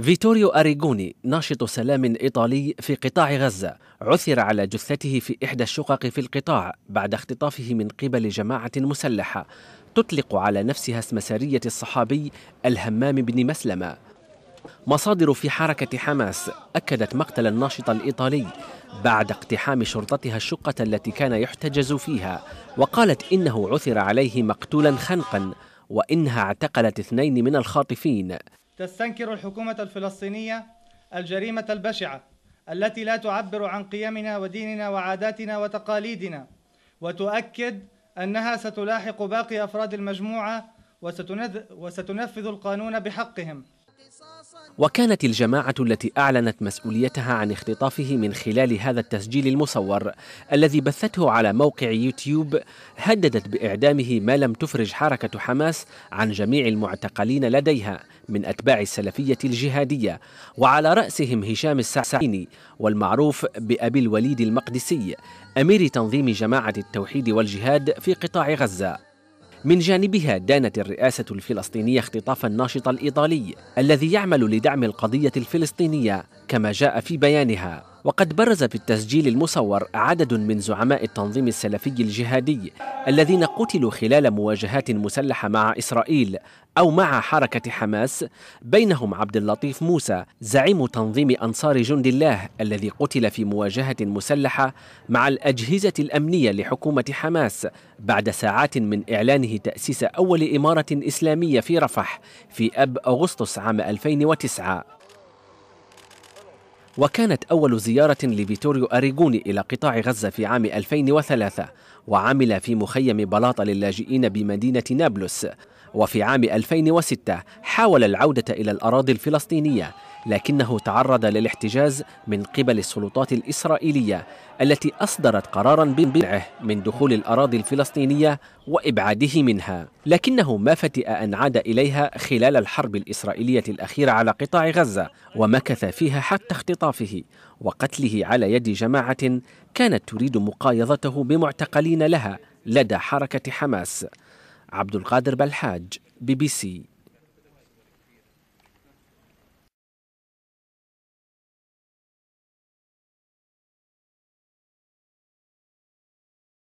فيتوريو أريغوني ناشط سلام إيطالي في قطاع غزة عثر على جثته في إحدى الشقق في القطاع بعد اختطافه من قبل جماعة مسلحة تطلق على نفسها اسم سرية الصحابي الهمام بن مسلمة مصادر في حركة حماس أكدت مقتل الناشط الإيطالي بعد اقتحام شرطتها الشقة التي كان يحتجز فيها وقالت إنه عثر عليه مقتولا خنقا وإنها اعتقلت اثنين من الخاطفين تستنكر الحكومة الفلسطينية الجريمة البشعة التي لا تعبر عن قيمنا وديننا وعاداتنا وتقاليدنا وتؤكد أنها ستلاحق باقي أفراد المجموعة وستنفذ القانون بحقهم وكانت الجماعة التي أعلنت مسؤوليتها عن اختطافه من خلال هذا التسجيل المصور الذي بثته على موقع يوتيوب هددت بإعدامه ما لم تفرج حركة حماس عن جميع المعتقلين لديها من أتباع السلفية الجهادية وعلى رأسهم هشام السعسعيني والمعروف بأبي الوليد المقدسي أمير تنظيم جماعة التوحيد والجهاد في قطاع غزة من جانبها دانت الرئاسة الفلسطينية اختطاف الناشط الإيطالي الذي يعمل لدعم القضية الفلسطينية كما جاء في بيانها وقد برز في التسجيل المصور عدد من زعماء التنظيم السلفي الجهادي الذين قتلوا خلال مواجهات مسلحة مع إسرائيل أو مع حركة حماس بينهم عبد اللطيف موسى زعيم تنظيم أنصار جند الله الذي قتل في مواجهة مسلحة مع الأجهزة الأمنية لحكومة حماس بعد ساعات من إعلانه تأسيس أول إمارة إسلامية في رفح في أب أغسطس عام 2009 وكانت أول زيارة لفيتوريو أريغوني إلى قطاع غزة في عام 2003 وعمل في مخيم بلاطة للاجئين بمدينة نابلس وفي عام 2006 حاول العودة إلى الأراضي الفلسطينية لكنه تعرض للاحتجاز من قبل السلطات الإسرائيلية التي أصدرت قرارا بمنعه من دخول الأراضي الفلسطينية وإبعاده منها لكنه ما فتئ أن عاد إليها خلال الحرب الإسرائيلية الأخيرة على قطاع غزة ومكث فيها حتى اختطافه وقتله على يد جماعة كانت تريد مقايضته بمعتقلين لها لدى حركة حماس عبد القادر بلحاج بي بي سي